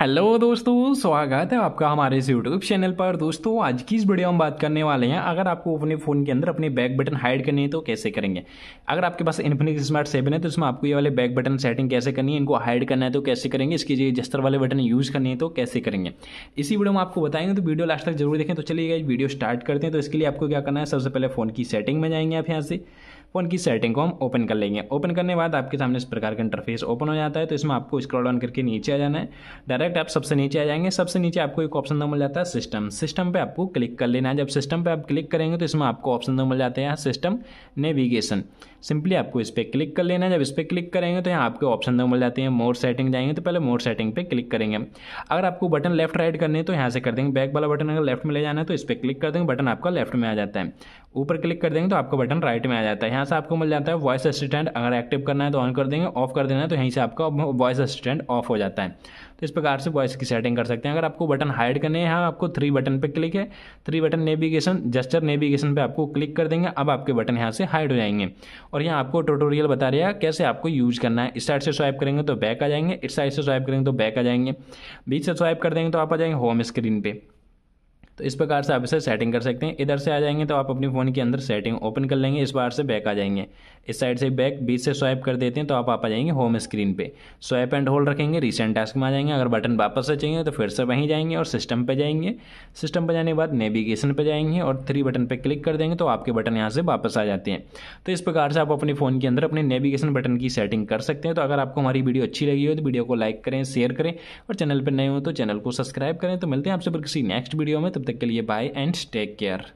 hello दोस्तों स्वागत है आपका हमारे इस यूट्यूब चैनल पर दोस्तों आज की इस वीडियो हम बात करने वाले हैं अगर आपको अपने फ़ोन के अंदर अपने बैक बटन हाइड करनी है तो कैसे करेंगे अगर आपके पास इन्फिनिक्स स्मार्ट सेवन है तो इसमें आपको ये वाले बैक बटन सेटिंग कैसे करनी है इनको हाइड करना है तो कैसे करेंगे इसकी जस्तर वाले बटन यूज़ करनी है तो कैसे करेंगे इसी वीडियो में आपको बताएंगे तो वीडियो लास्ट तक जरूर देखें तो चलिए वीडियो स्टार्ट करते हैं तो इसके लिए आपको क्या करना है सबसे पहले फ़ोन की सेटिंग में जाएंगे आप यहाँ से फोन उनकी सेटिंग को हम ओपन कर लेंगे ओपन करने बाद आपके सामने इस प्रकार का इंटरफेस ओपन हो जाता है तो इसमें आपको स्क्रॉल डाउन करके नीचे आ जाना है डायरेक्ट आप सबसे नीचे आ जाएंगे सबसे नीचे आपको एक ऑप्शन मिल जाता है सिस्टम सिस्टम पर आपको क्लिक कर लेना है जब सिस्टम पर आप क्लिक करेंगे तो इसमें आपको ऑप्शन मिल जाते हैं सिस्टम नेविगेशन सिंपली आपको इस पर क्लिक कर लेना है जब इस पर क्लिक करेंगे तो यहाँ आपको ऑप्शन दो मिल जाते हैं मोर सेटिंग जाएंगे तो पहले मोर सेटिंग पर क्लिक करेंगे अगर आपको बटन लेफ्ट राइट करने तो यहाँ से कर देंगे बैक वाला बटन अगर लेफ्ट में ले जाना है तो इस पर क्लिक कर देंगे बटन आपका लेफ्ट में आ जाता है ऊपर क्लिक कर देंगे तो आपका बटन राइट में आ जाता है यहाँ से आपको मिल जाता है वॉइस असिस्टेंट अगर एक्टिव करना है तो ऑन कर देंगे ऑफ कर देना है तो यहीं से आपका वॉइस असिस्टेंट ऑफ हो जाता है तो इस प्रकार से वॉइस की सेटिंग कर सकते हैं अगर आपको बटन हाइड करने हैं यहाँ आपको थ्री बटन पर क्लिक है three button navigation gesture navigation पर आपको क्लिक कर देंगे अब आपके बटन यहाँ से हाइड हो जाएंगे और यहाँ आपको टोटोरियल बता रहा है कैसे आपको यूज करना है इस साइड से स्वाइप करेंगे तो बैक आ जाएंगे इस साइड से स्वाइप करेंगे तो बैक आ जाएंगे बीच से स्वाइप कर देंगे तो आप आ जाएंगे होम स्क्रीन पर तो इस प्रकार से आप इसे सेटिंग कर सकते हैं इधर से आ जाएंगे तो आप अपने फ़ोन के अंदर सेटिंग ओपन कर लेंगे इस बार से बैक आ जाएंगे इस साइड से बैक बीच से स्वाइप कर देते हैं तो आप आ जाएंगे होम स्क्रीन पे स्वाइप एंड होल्ड रखेंगे रिसेंट टास्क में आ जाएंगे अगर बटन वापस से चाहिए तो फिर से वहीं जाएंगे और सिस्टम पर जाएंगे सिस्टम पर जाने के बाद नेविगेशन पर जाएंगे और थ्री बटन पर क्लिक कर देंगे तो आपके बटन यहाँ से वापस आ जाते हैं तो इस प्रकार से आप अपने फ़ोन के अंदर अपने नेविगेशन बटन की सेटिंग कर सकते हैं तो अगर आपको हमारी वीडियो अच्छी लगी हो तो वीडियो को लाइक करें शेयर करें और चैनल पर नए हो तो चैनल को सब्सक्राइब करें तो मिलते हैं आपसे फिर किसी नेक्स्ट वीडियो में तब तक के लिए बाय एंड टेक केयर